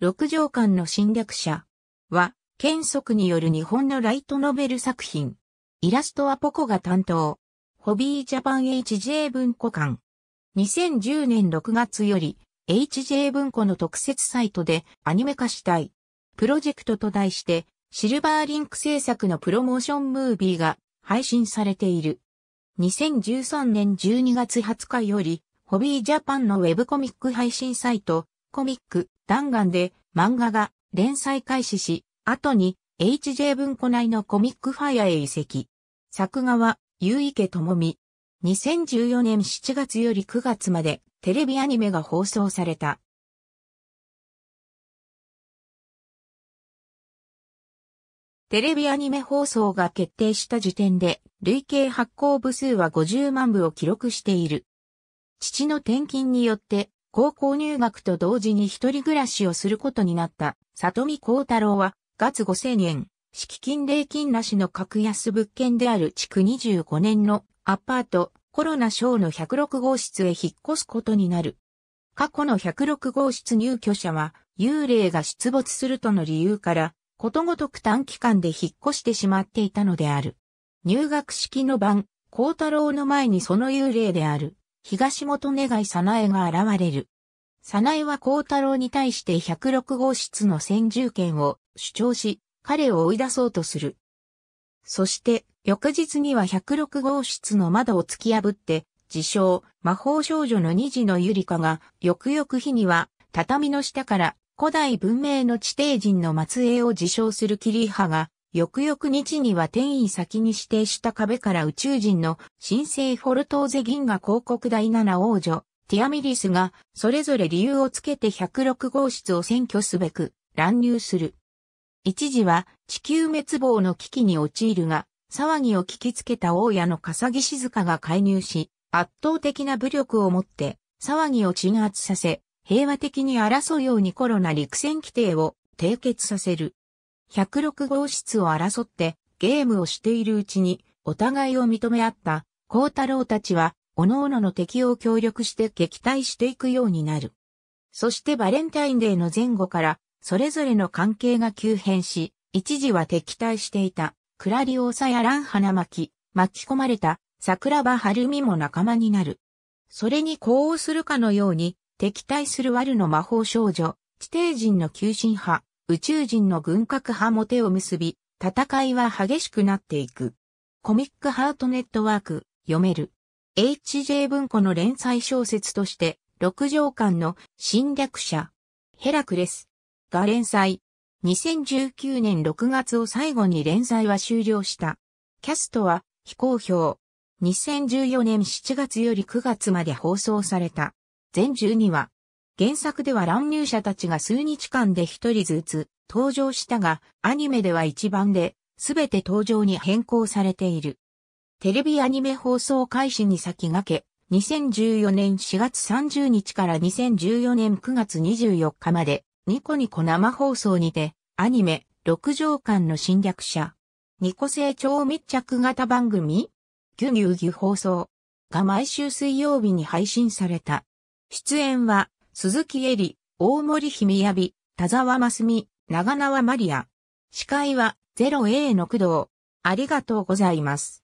六条館の侵略者は、剣則による日本のライトノベル作品。イラストはポコが担当。ホビージャパン HJ 文庫館。2010年6月より、HJ 文庫の特設サイトでアニメ化したい。プロジェクトと題して、シルバーリンク制作のプロモーションムービーが配信されている。2013年12月20日より、ホビージャパンのウェブコミック配信サイト、コミック弾丸で漫画が連載開始し、後に HJ 文庫内のコミックファイアへ移籍。作画は、結池も美。2014年7月より9月までテレビアニメが放送された。テレビアニメ放送が決定した時点で、累計発行部数は50万部を記録している。父の転勤によって高校入学と同時に一人暮らしをすることになった、里見浩太郎は、月5000円、敷金礼金なしの格安物件である築25年のアパート、コロナ小の106号室へ引っ越すことになる。過去の106号室入居者は、幽霊が出没するとの理由から、ことごとく短期間で引っ越してしまっていたのである。入学式の晩、浩太郎の前にその幽霊である、東本願早苗が現れる。早苗は幸太郎に対して106号室の先住権を主張し、彼を追い出そうとする。そして、翌日には106号室の窓を突き破って、自称、魔法少女の二児のゆりかが、翌々日には、畳の下から古代文明の地底人の末裔を自称するキリハが、翌々日には転移先に指定した壁から宇宙人の神聖フォルトーゼ銀河広告第七王女、ティアミリスが、それぞれ理由をつけて106号室を占拠すべく、乱入する。一時は、地球滅亡の危機に陥るが、騒ぎを聞きつけた大家の笠木静香が介入し、圧倒的な武力をもって、騒ぎを鎮圧させ、平和的に争うようにコロナ陸戦規定を締結させる。106号室を争ってゲームをしているうちにお互いを認め合った、高太郎たちは各々の敵を協力して撃退していくようになる。そしてバレンタインデーの前後から、それぞれの関係が急変し、一時は敵対していた、クラリオーサやラン花巻、巻き込まれた、桜ハ春美も仲間になる。それに呼応するかのように、敵対するワルの魔法少女、地底人の急進派、宇宙人の軍拡派も手を結び、戦いは激しくなっていく。コミックハートネットワーク、読める。HJ 文庫の連載小説として、六条館の侵略者、ヘラクレスが連載。2019年6月を最後に連載は終了した。キャストは非公表。2014年7月より9月まで放送された。全12話。原作では乱入者たちが数日間で一人ずつ登場したが、アニメでは一番で、すべて登場に変更されている。テレビアニメ放送開始に先駆け、2014年4月30日から2014年9月24日まで、ニコニコ生放送にて、アニメ、六条間の侵略者、ニコ成長密着型番組、ギュギュギュ放送が毎週水曜日に配信された。出演は、鈴木恵里、大森姫やび、田沢真澄、長縄マリア。司会は、ゼロ a の工藤。ありがとうございます。